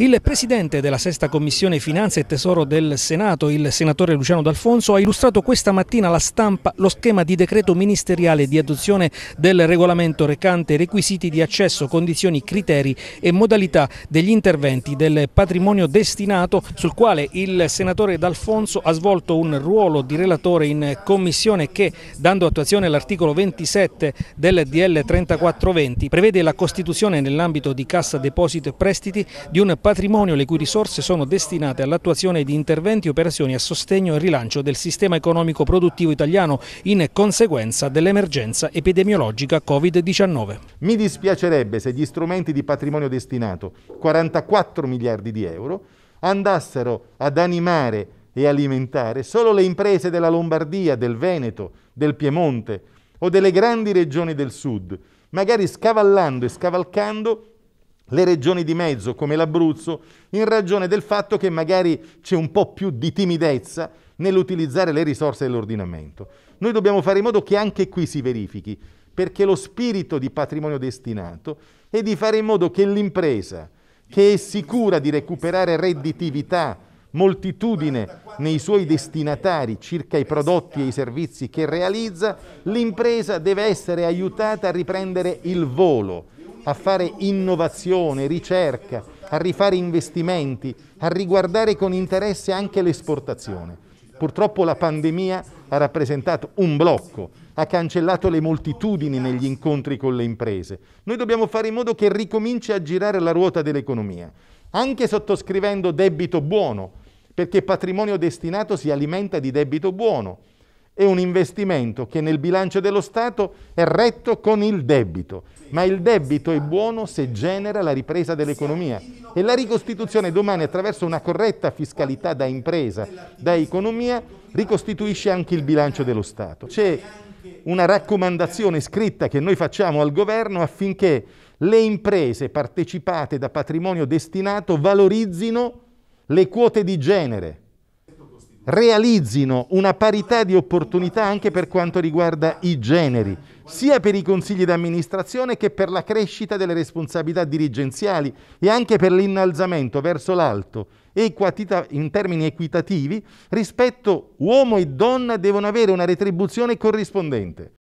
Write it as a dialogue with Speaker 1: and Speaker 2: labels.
Speaker 1: Il presidente della sesta commissione Finanze e Tesoro del Senato, il senatore Luciano D'Alfonso, ha illustrato questa mattina alla stampa lo schema di decreto ministeriale di adozione del regolamento recante requisiti di accesso, condizioni, criteri e modalità degli interventi del patrimonio destinato sul quale il senatore D'Alfonso ha svolto un ruolo di relatore in commissione che, dando attuazione all'articolo 27 del DL 3420, prevede la costituzione nell'ambito di Cassa Deposito e Prestiti di un patrimonio patrimonio le cui risorse sono destinate all'attuazione di interventi e operazioni a sostegno e rilancio del sistema economico produttivo italiano in conseguenza dell'emergenza epidemiologica Covid-19.
Speaker 2: Mi dispiacerebbe se gli strumenti di patrimonio destinato, 44 miliardi di euro, andassero ad animare e alimentare solo le imprese della Lombardia, del Veneto, del Piemonte o delle grandi regioni del sud, magari scavallando e scavalcando le regioni di mezzo come l'Abruzzo in ragione del fatto che magari c'è un po' più di timidezza nell'utilizzare le risorse dell'ordinamento. Noi dobbiamo fare in modo che anche qui si verifichi, perché lo spirito di patrimonio destinato è di fare in modo che l'impresa, che è sicura di recuperare redditività, moltitudine nei suoi destinatari circa i prodotti e i servizi che realizza, l'impresa deve essere aiutata a riprendere il volo a fare innovazione, ricerca, a rifare investimenti, a riguardare con interesse anche l'esportazione. Purtroppo la pandemia ha rappresentato un blocco, ha cancellato le moltitudini negli incontri con le imprese. Noi dobbiamo fare in modo che ricominci a girare la ruota dell'economia, anche sottoscrivendo debito buono, perché patrimonio destinato si alimenta di debito buono è un investimento che nel bilancio dello Stato è retto con il debito, ma il debito è buono se genera la ripresa dell'economia e la ricostituzione domani attraverso una corretta fiscalità da impresa, da economia, ricostituisce anche il bilancio dello Stato. C'è una raccomandazione scritta che noi facciamo al governo affinché le imprese partecipate da patrimonio destinato valorizzino le quote di genere realizzino una parità di opportunità anche per quanto riguarda i generi, sia per i consigli di amministrazione che per la crescita delle responsabilità dirigenziali e anche per l'innalzamento verso l'alto e in termini equitativi rispetto uomo e donna devono avere una retribuzione corrispondente.